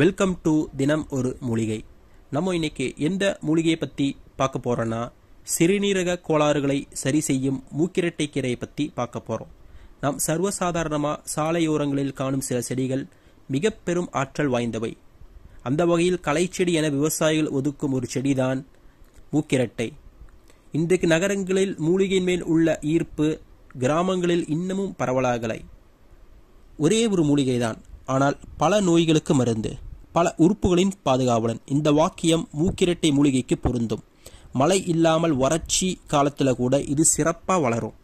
welcome to தினம் ஒரு மூலிகை நம்ம இன்னைக்கு எந்த மூலிகையை பற்றி பார்க்க போகிறோன்னா சிறுநீரக கோளாறுகளை சரி செய்யும் மூக்கிரட்டை கீரையை பற்றி பார்க்க போகிறோம் நாம் சர்வசாதாரணமாக சாலையோரங்களில் காணும் சில செடிகள் மிக பெரும் ஆற்றல் வாய்ந்தவை அந்த வகையில் கலைச்செடி என விவசாயிகள் ஒதுக்கும் ஒரு செடிதான் மூக்கிரட்டை இன்றைக்கு நகரங்களில் மூலிகையின் மேல் உள்ள ஈர்ப்பு கிராமங்களில் இன்னமும் பரவலாகலை ஒரே ஒரு மூலிகை தான் ஆனால் பல நோய்களுக்கு மருந்து பல உறுப்புகளின் பாதுகாவலன் இந்த வாக்கியம் மூக்கிரட்டை மூலிகைக்கு பொருந்தும் மழை இல்லாமல் வறட்சி காலத்தில் கூட இது சிறப்பாக வளரும்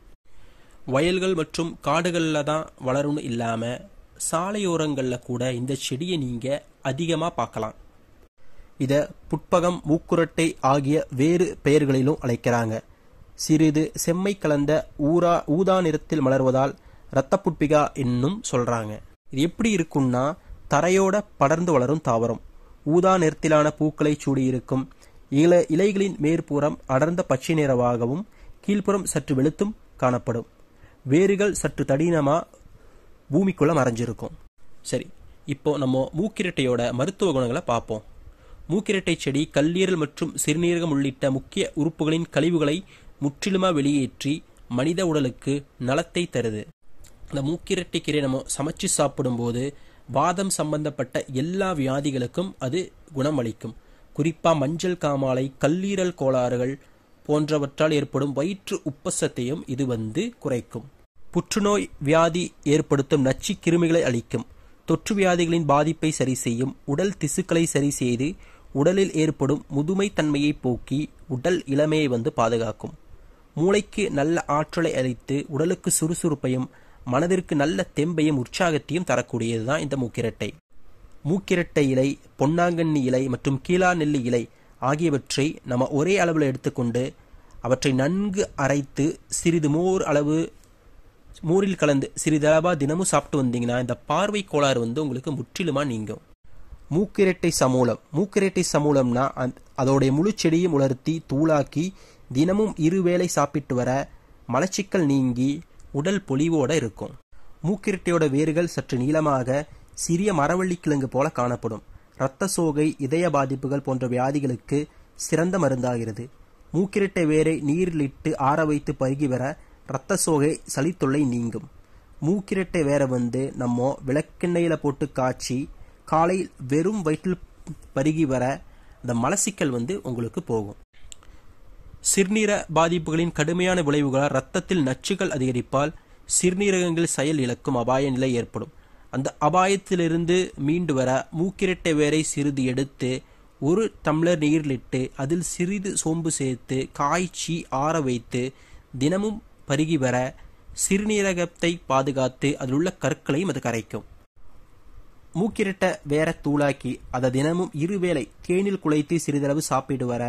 வயல்கள் மற்றும் காடுகளில் தான் வளரும்னு இல்லாமல் சாலையோரங்களில் கூட இந்த செடியை நீங்கள் அதிகமாக பார்க்கலாம் இதை புட்பகம் மூக்குரட்டை ஆகிய வேறு பெயர்களிலும் அழைக்கிறாங்க சிறிது செம்மை கலந்த ஊரா ஊதா நிறத்தில் மலர்வதால் இரத்த புட்பிகா என்னும் சொல்கிறாங்க இது எப்படி இருக்கும்னா தரையோட படர்ந்து வளரும் தாவரம் ஊதா நிறத்திலான பூக்களை சூடியிருக்கும் இல இலைகளின் மேற்புறம் அடர்ந்த பச்சை நிறவாகவும் கீழ்ப்புறம் சற்று வெளுத்தும் காணப்படும் வேர்கள் சற்று தடினமாக பூமிக்குள்ள மறைஞ்சிருக்கும் சரி இப்போ நம்ம மூக்கிரட்டையோட மருத்துவ குணங்களை பார்ப்போம் மூக்கிரட்டை செடி கல்லீரல் மற்றும் சிறுநீரகம் உள்ளிட்ட முக்கிய உறுப்புகளின் கழிவுகளை முற்றிலுமாக வெளியேற்றி மனித உடலுக்கு நலத்தை தருது இந்த மூக்கிரட்டி கீரை நம்ம சமைச்சு சாப்பிடும்போது வாதம் சம்பந்தப்பட்ட எல்லா வியாதிகளுக்கும் அது குணமளிக்கும் குறிப்பாக மஞ்சள் காமாலை கல்லீரல் கோளாறுகள் போன்றவற்றால் ஏற்படும் வயிற்று உப்பசத்தையும் இது வந்து குறைக்கும் புற்றுநோய் வியாதி ஏற்படுத்தும் நச்சு கிருமிகளை அளிக்கும் தொற்று வியாதிகளின் பாதிப்பை சரி செய்யும் உடல் திசுக்களை சரி செய்து உடலில் ஏற்படும் முதுமை தன்மையை போக்கி உடல் இளமையை வந்து பாதுகாக்கும் மூளைக்கு நல்ல ஆற்றலை அளித்து உடலுக்கு சுறுசுறுப்பையும் மனதிற்கு நல்ல தெம்பையும் உற்சாகத்தையும் தரக்கூடியதுதான் இந்த மூக்கிரட்டை மூக்கிரட்டை இலை பொன்னாங்கண்ணி இலை மற்றும் கீழா நெல்லி இலை ஆகியவற்றை நம்ம ஒரே அளவில் எடுத்துக்கொண்டு அவற்றை நன்கு அரைத்து சிறிது மோர் அளவு மோரில் கலந்து சிறிதளவாக தினமும் சாப்பிட்டு வந்தீங்கன்னா இந்த பார்வை கோளாறு வந்து உங்களுக்கு முற்றிலுமாக நீங்கும் மூக்கிரட்டை சமூலம் மூக்கிரட்டை சமூலம்னா அதோடைய முழு செடியும் உலர்த்தி தூளாக்கி தினமும் இருவேளை சாப்பிட்டு வர மலச்சிக்கல் நீங்கி உடல் பொலிவோட இருக்கும் மூக்கிரட்டையோட வேர்கள் சற்று நீளமாக சிறிய மரவள்ளி கிழங்கு போல காணப்படும் இரத்த சோகை இதய பாதிப்புகள் போன்ற வியாதிகளுக்கு சிறந்த மருந்தாகிறது மூக்கிரட்டை வேரை நீரிலிட்டு ஆற வைத்து பருகி வர இரத்த சோகை சளித்தொல்லை நீங்கும் மூக்கிரட்டை வேரை வந்து நம்ம விளக்கெண்ணெயில் போட்டு காய்ச்சி காலை வெறும் வயிற்றில் பருகி வர அந்த மலசிக்கல் வந்து உங்களுக்கு போகும் சிறுநீர பாதிப்புகளின் கடுமையான விளைவுகளால் ரத்தத்தில் நச்சுகள் அதிகரிப்பால் சிறுநீரகங்கள் செயல் இழக்கும் அபாய நிலை ஏற்படும் அந்த அபாயத்திலிருந்து மீண்டு வர மூக்கிரட்டை வேரை சிறிது எடுத்து ஒரு டம்ளர் நீர்லிட்டு அதில் சிறிது சோம்பு சேர்த்து காய்ச்சி ஆற வைத்து தினமும் பருகி வர சிறுநீரகத்தை பாதுகாத்து அதில் உள்ள கற்களையும் அது கரைக்கும் மூக்கிரட்ட வேற தூளாக்கி அதை தினமும் இருவேளை தேனில் குலைத்து சிறிதளவு சாப்பிட்டு வர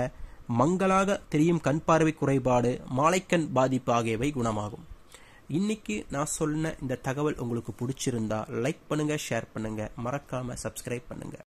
மங்களாக தெரியும் கண் பார்வை குறைபாடு மாலைக்கண் பாதிப்பு ஆகியவை குணமாகும் இன்னைக்கு நான் சொன்ன இந்த தகவல் உங்களுக்கு பிடிச்சிருந்தா லைக் பண்ணுங்க ஷேர் பண்ணுங்க மறக்காம சப்ஸ்கிரைப் பண்ணுங்க